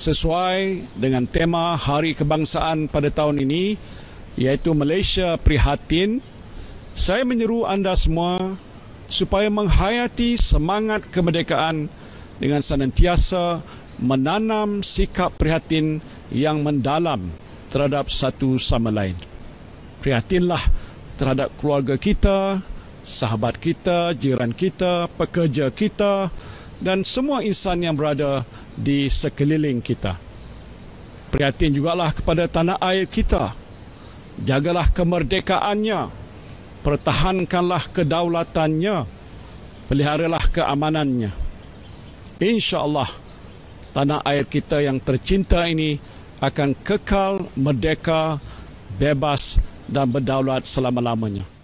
sesuai dengan tema Hari Kebangsaan pada tahun ini iaitu Malaysia Prihatin, saya menyeru anda semua supaya menghayati semangat kemerdekaan dengan senantiasa menanam sikap prihatin yang mendalam terhadap satu sama lain. Prihatinlah terhadap keluarga kita, sahabat kita, jiran kita, pekerja kita, dan semua insan yang berada di sekeliling kita. Prihatin jugalah kepada tanah air kita. Jagalah kemerdekaannya. Pertahankanlah kedaulatannya. Peliharalah keamanannya. InsyaAllah tanah air kita yang tercinta ini akan kekal merdeka, bebas dan berdaulat selama-lamanya.